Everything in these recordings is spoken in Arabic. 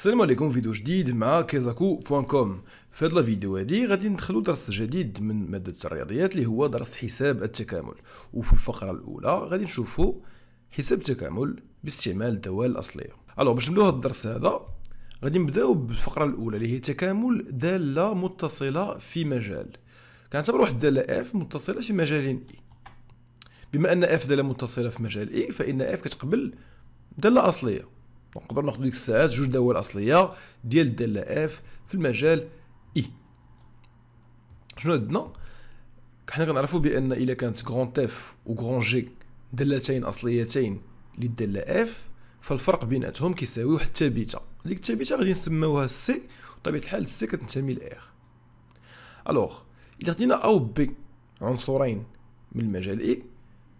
السلام عليكم فيديو جديد مع كيزاكو بوان كوم في هذا الفيديو هذه غادي ندخلو درس جديد من مادة الرياضيات اللي هو درس حساب التكامل وفي الفقرة الأولى غادي نشوفو حساب التكامل باستعمال الدوال الأصلية ألو باش نبداو هذا الدرس هذا غادي نبداو بالفقرة الأولى اللي هي تكامل دالة متصلة في مجال كنعتبر واحد الدالة اف متصلة في مجال اي e. بما أن اف دالة متصلة في مجال اي e، فإن اف كتقبل دالة أصلية نقدر ناخذ ديك الساعات جوج دوال اصليه ديال الداله اف في المجال اي شنو عندنا حنا كنعرفوا بان الا كانت غران اف غون جي دالتين اصليتين للداله اف فالفرق بيناتهم كيساوي واحد الثابته ديك الثابته غادي نسميوها سي بطبيعه الحال سي كتنتمي لاغ الوغ الا خدينا او بي عنصرين من المجال اي e،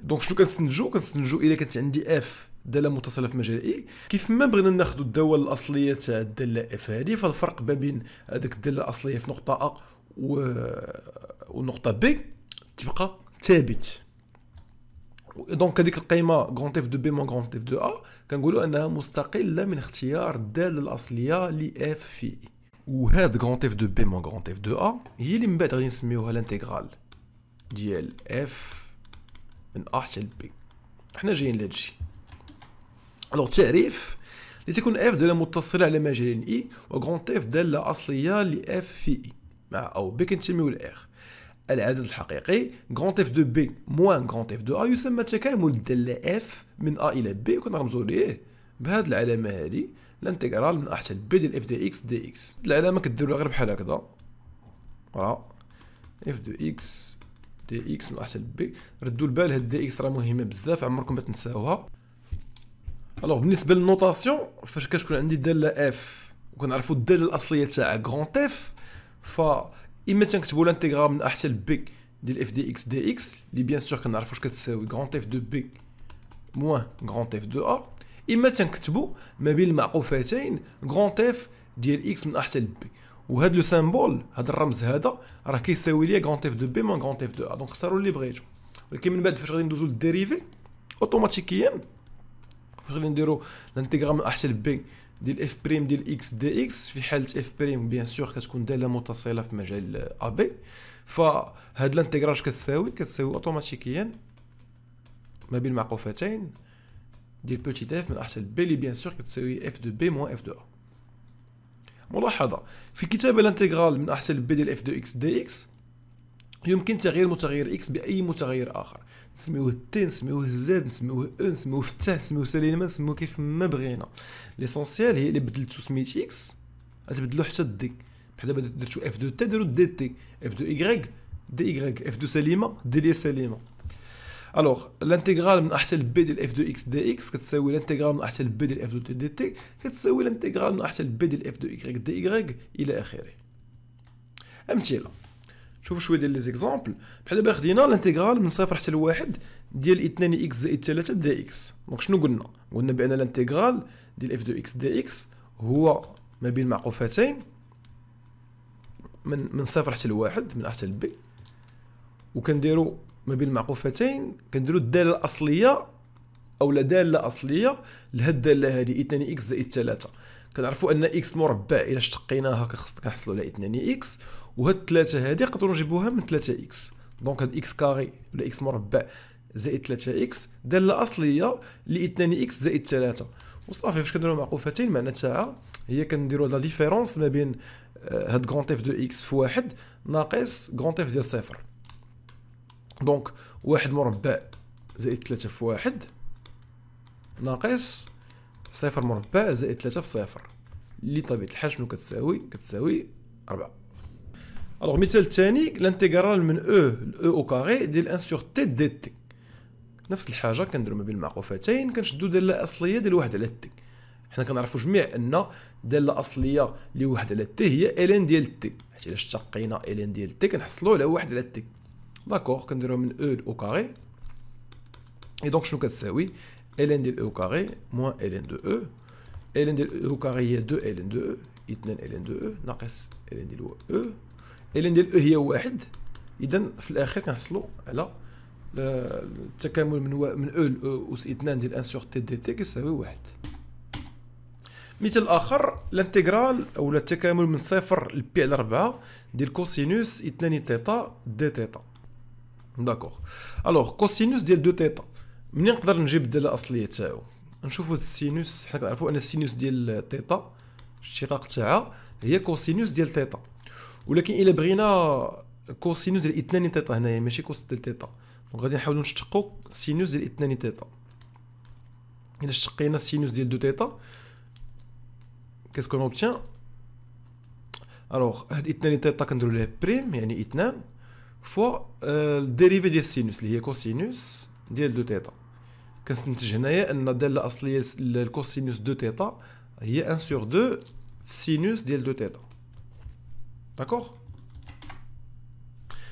دونك شنو كنستنتجو كنستنتجو الا كانت عندي اف داله متصله في مجال اي كيف ما بغينا ناخذ الدوال الاصليه تاع الداله اف هذه فالفرق ما بين هذيك الداله الاصليه في نقطه ا و... ونقطه بي تبقى ثابت دونك هذيك القيمه غران اف دو بي مون غران اف دو ا كنقولوا انها مستقله من اختيار الداله الاصليه لاف في اي وهاد غران اف دو بي مون غران اف دو ا هي اللي من بعد غادي نسميوها الانتيغرال ديال اف من أ حتى لبي حنا جايين الشيء الوغ تعريف لتكون اف دالة متصلة على مجالين اي e و وغرونت اف دالة أصلية اف في اي e. مع أو بي كنتميو لإخ العدد الحقيقي غرونت اف دو بي موان غرونت اف دو ا يسمى تكامل الدالة اف من ا إلى بي كنرمزو ليه بهاد العلامة هادي الانتقرال من ا حتى لبي ديال اف دي اكس دي اكس هاد العلامة كديرو غير بحال هكذا فوالا اف دو اكس دي اكس من حتى بي ردوا البال هاد دي اكس راه مهمه بزاف عمركم ما تنساوها الوغ بالنسبه للنوتاسيون فاش كتكون عندي داله اف وكنعرفوا الداله الاصليه تاع غران اف ف اما تنكتبوا الانتيغرال من حتى بي ديال اف دي اكس دي اكس اللي بيان سور كنعرفوا واش كتساوي غران اف دو بي موان غران اف دو ا اما تنكتبوا ما بين المعقوفتين غران اف ديال اكس من حتى بي وهاد لو سيمبول هاد الرمز هذا راه كيساوي ليا غران تيف دو بي موان غران تيف دو ا دونك اختاروا اللي بغيتو ولكن من بعد فاش غادي ندوزو للديريفي اوتوماتيكيا فاش غادي نديرو الانتيغرال من احسن بي ديال اف بريم ديال اكس دي اكس في حاله اف بريم بيان سور كتكون داله متصله في مجال ا بي فهاد الانتيغرال كتساوي كتساوي اوتوماتيكيا ما بين معقوفتين ديال بوتي اف من احسن بي لي بيان سور كتساوي اف دو بي موان اف دو ا ملاحظة في كتابة الانتغرال من أحسن بي دي اف دو اكس دي اكس يمكن تغيير متغير اكس باي متغير اخر نسميوه تي نسميوه زاد نسميوه او نسميوه فتح نسميوه سليمه نسميوه كيف ما بغينا ليسونسيال هي اللي بدلتو سميت اكس غتبدلو حتى دي بحال دابا درتو اف دو تي ديرو دي تي اف دو اكغيك دي اكغيك اف دو سليمه دي لي سليمه الوغ الانتيغرال من احتل بي ديال اف دو اكس دي اكس كتساوي الانتيغرال من احتل بي ديال اف دو تي دي تي كتساوي الانتيغرال من احتل بي ديال اف دو ايكغيك دي ايكغيك الى اخره امثله شوفوا شويه ديال لي زيكزامبل بحال دابا خدينا الانتيغرال من صفر حتى لواحد ديال 2 اكس زائد 3 دي اكس دونك شنو قلنا قلنا بان الانتيغرال ديال اف دو اكس دي اكس هو ما بين معقوفتين من من صفر حتى لواحد من احتل بي وكنديروا ما بين المعقوفتين كنديروا الداله الاصليه او لا داله اصليه لهاد الداله هذه 2 اكس زائد 3 كنعرفوا ان اكس مربع الا اشتقيناها كنحصلوا على 2 اكس وهاد الثلاثه هذه نقدروا نجيبوها من 3 اكس دونك هاد اكس كاري ولا اكس مربع زائد 3 اكس داله اصليه ل 2 اكس زائد 3 وصافي فاش كنديروا معقوفتين معناتها هي كنديروا لا ديفيرونس ما بين آه، هاد كرونتيف دو اكس في واحد ناقص كرونتيف ديال صفر دونك واحد مربع زائد ثلاثة في واحد ناقص صفر مربع زائد ثلاثة في صفر اللي طبيعة الحال شنو كتساوي كتساوي ربعة الوغ مثال الثاني لانتيغرال من او الاو او كاري ديال ان سور تي دي تي نفس الحاجه كنديرو ما بين المعقوفتين كنشدو داله اصليه ديال واحد على تي حنا كنعرفو جميع ان داله اصليه لواحد على تي هي ال ان ديال تي حيت الا اشتقينا ال ان ديال تي كنحصلو على واحد على تي داكوغ كنديروها من او او كاري اي دونك شنو كتساوي ال ان ديال او كاري موان ال ان دو او ال ان ديال او كاري هي 2 ان دو او 2 ان دو او ناقص ال ان ديال او ال ان ديال او هي واحد اذا في الاخير كنحصلوا على التكامل من و... من او لاو اس 2 ديال ان سور تي دي تي كيساوي واحد مثال اخر الانتغرال او التكامل من صفر لبي على 4 ديال كوسينوس 2 تيتا دي تيتا داكوغ الوغ كوسينوس ديال دو تيتا منين نقدر نجيب الداله الاصليه تاعو نشوفو السينوس حنا كنعرفو ان السينوس ديال تيتا الشقاق تاعها هي كوسينوس ديال تيتا ولكن الا بغينا كوسينوس ديال اثنان تيتا هنايا ماشي كوس ديال تيتا دونك غادي نحاولو نشتقو سينوس ديال اثنان تيتا الا شقينا السينوس ديال دو تيتا كيسكو نوبتيان الوغ هاد اثنان تيتا كنديرو ليه بريم يعني اثنان فوا الديريفي ديال السينوس اللي هي كوسينوس ديال دو تيتا كنستنتج هنايا ان الداله الاصليه للكوسينوس دو تيتا هي 1 سور 2 في سينوس ديال دو تيتا داكوغ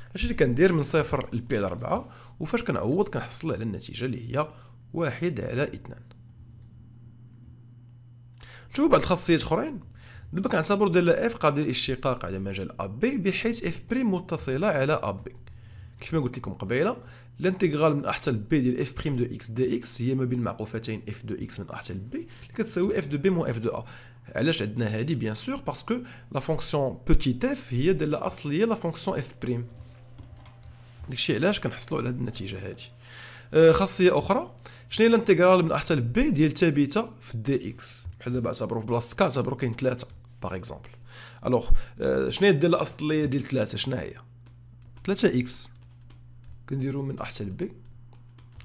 هادشي اللي كندير من صفر لبي على 4 وفاش كنعوض كنحصل على النتيجه اللي هي واحد على اثنان نشوفو بعض الخاصيات اخرين دابا كنعتبروا ديال اف قابله للاشتقاق على مجال ا بي بحيث اف بريم متصله على ا بي كيف ما قلت لكم قبيله الانتغرال من ا حتى بي ديال اف بريم دو اكس دي اكس هي ما بين معقوفتين اف دو اكس من ا حتى بي اللي كتساوي اف دو بي مو اف دو ا علاش عندنا هادي بيان سور باسكو لا فونكسيون بوتيت اف هي داله اصليه لا فونكسيون اف بريم داكشي علاش كنحصلوا على هاد النتيجه هادي أه، خاصيه اخرى شنو هي الانتغرال من ا حتى بي ديال ثابته في دي اكس بحال دابا اعتبروا في بلاصه كاع اعتبروا كاين ثلاثه باغ اكزومبل الوغ شنو هي الداله الاصليه ديال 3 شنو هي 3 اكس كنديرو من ا حتى لبي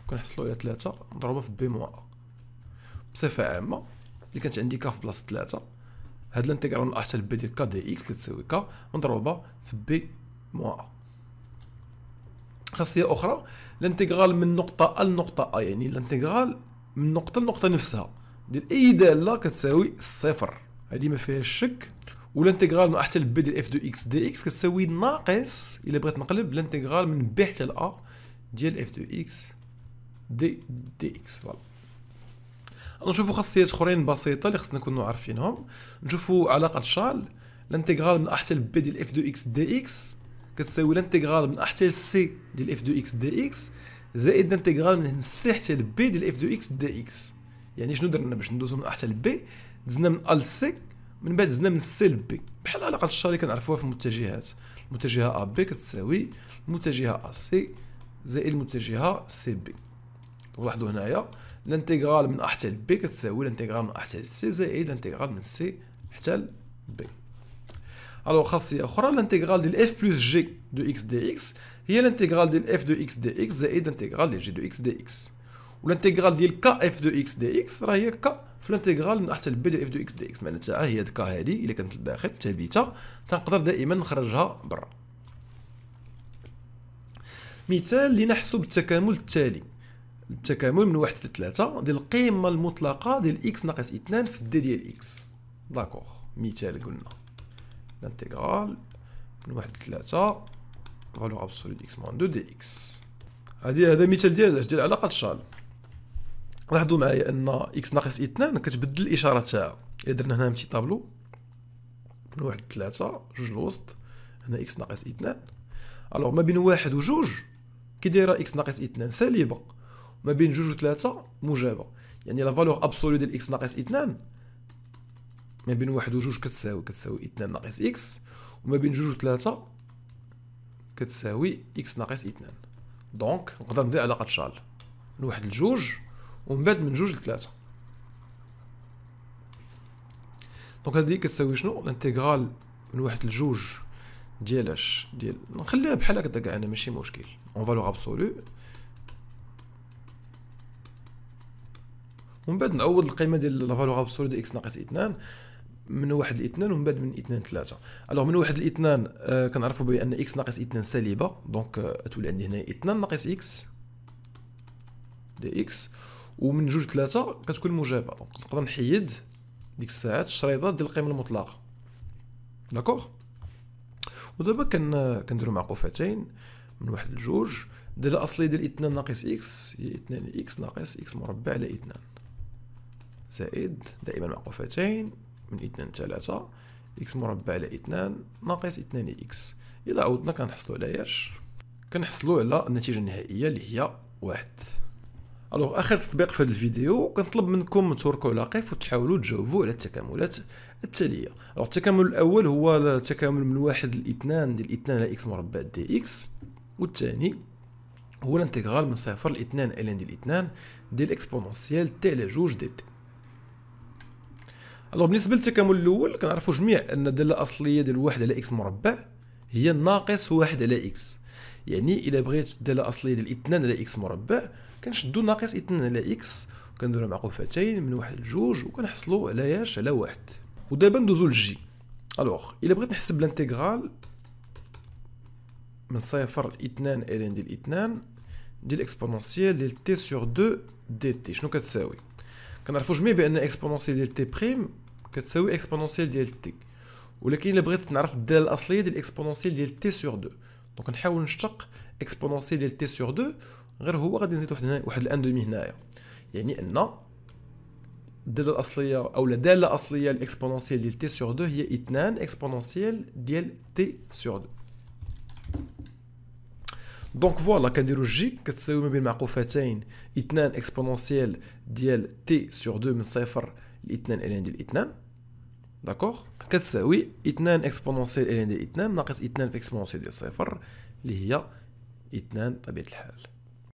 كنحصلو على 3 نضربها في بي موان ا بصفه عامه اللي كانت عندي كا في بلاصه 3 هاد الانتيغرال من ا حتى لبي ديال كا دي اكس اللي تساوي كا مضروبه في بي موان ا خاصيه اخرى الانتيغرال من نقطه ا لنقطه ا يعني الانتيغرال من نقطه لنقطه نفسها ديال اي داله كتساوي الصفر هذه ما فيهاش شك والانتغرال من ا حتى بي ديال اف دو اكس دي اكس كتساوي ناقص الا بغيت نقلب الانتغرال من ب حتى ل ا ديال اف دو اكس دي دي اكس فوالا نشوفوا خاصيات اخرين بسيطه اللي خصنا نكونوا عارفينهم نشوفوا علاقه شال الانتغرال من ا حتى بي ديال اف دو اكس دي اكس كتساوي الانتغرال من ا حتى ل سي ديال اف دو اكس دي اكس زائد الانتغرال من سي حتى لبي ديال اف دو اكس دي اكس يعني شنو درنا باش ندوزو من ا ل لبي دزنا من ال سي من بعد دزنا من السيل بي بحال علاقه الشر اللي كنعرفوها في المتجهات المتجهه ا بي كتساوي المتجهه ا سي زائد المتجهه سي بي لاحظوا هنايا الانتيغرال من ا حتى بي كتساوي الانتيغرال من ا حتى سي زائد الانتيغرال من سي حتى بي الو خاصيه اخرى الانتيغرال ديال اف بلس جي دو اكس دي اكس هي الانتيغرال ديال اف دو اكس دي اكس زائد الانتيغرال ديال جي دو اكس دي اكس والانتيغرال ديال كا اف دو اكس دي اكس راه هي كا في الانتيغرال من احسن البي ديال اف دو اكس دي اكس معناتها هي هذيك هذه الا كانت لداخل ثابته تنقدر دائما نخرجها برا مثال لنحسب التكامل التالي التكامل من واحد لثلاثة ديال القيمة المطلقة ديال إكس ناقص اثنان في الدي ديال إكس داكوغ مثال قلنا الانتيغرال من واحد لثلاثة فالور ابسولو دي إكس موان دو دي إكس هادي هذا مثال ديال علاقة شال لاحظوا معايا ان اكس ناقص اثنان كتبدل الاشاره تاعها الا درنا هنا امتي طابلو من واحد لثلاثة جوج الوسط هنا اكس ناقص اثنان الوغ ما بين واحد وجوج كي دايره اكس ناقص اثنان سالبه ما بين جوج وثلاثة موجبه يعني لا فالور ابسولو ديال اكس ناقص اثنان ما بين واحد وجوج كتساوي كتساوي اثنان ناقص اكس وما بين جوج وثلاثة كتساوي اكس ناقص اثنان دونك نقدر ندير علاقه شال من واحد لجوج ومن بعد من جوج لثلاثه دونك هادي كتساوي شنو الانتيغرال من واحد لجوج ديال اش ديال نخليها بحال هكدا كاع انا ماشي مشكل اون فالور ابسولو ومن بعد نعوض القيمه ديال لا فالور ابسولو ديال اكس ناقص اثنان من واحد لاثنان ومن بعد من اثنان ثلاثة الوغ من واحد لاثنان آه كنعرفوا بان اكس ناقص اثنان سالبه دونك آه تولي عندي هنا اثنان ناقص اكس دي اكس ومن جوج ثلاثه كتكون مجابه دونك نقدر نحيد ديك الساعات الشريطه ديال القيمه المطلقه داكوغ ودابا كن كنديرو معقوفتين من واحد لجوج دايره الاصليه ديال اثنان ناقص اكس هي اثنان اكس ناقص اكس مربع على اثنان زائد دائما معقوفتين من اثنان ثلاثة اكس مربع على اثنان ناقص اثنان اكس الى عودنا كنحصلو على ياش كنحصلو على النتيجه النهائيه اللي هي واحد الوغ اخر تطبيق في هذه الفيديو كنطلب منكم توركوا لاقيف وتحاولوا تجاوبوا على التكاملات التاليه الوغ التكامل الاول هو التكامل من واحد لاثنان ديال اثنان على اكس مربع دي اكس والثاني هو الانتغرال من صفر لاثنان الان ديال اثنان ديال اكسبونونسيال تي على جوج دي تي الوغ بالنسبه للتكامل الاول كنعرفوا جميع ان الداله الاصليه ديال واحد على اكس مربع هي ناقص واحد على اكس يعني الا بغيت الداله الاصليه ديال اثنان على اكس مربع كنشدو ناقص اثنين على اكس وكنديرو معقوفتين من واحد لجوج وكنحصلو على ياش على واحد ودابا ندوزو لجي الوغ الا بغيت نحسب لانتيغرال من صفر اثنان الين ديال اثنان ديال اكسبونونسيال ديال تي سور دو دي تي شنو كتساوي كنعرفو جميع بان اكسبونونسيال ديال تي بريم كتساوي اكسبونونسيال ديال تي ولكن الا بغيت نعرف الداله الاصليه ديال اكسبونونسيال ديال تي سور دو دونك نحاول نشتق اكسبونونسيال ديال تي سور دو غير هو غادي نزيد واحد واحد الان دومي هنايا يعني ان الداله الاصليه او داله اصليه الاكسبونونسيال ديال تي سور 2 هي 2 اكسبونونسيال ديال تي سور 2 دونك فوالا كنديرو جي كتساوي ما بين معقوفتين 2 اكسبونونسيال ديال تي سور 2 من صفر ل 2 ديال 2 داكوغ كتساوي 2 اكسبونونسيال الين ديال 2 ناقص 2 في اكسبونونسيال ديال صفر اللي هي 2 طبيعه الحال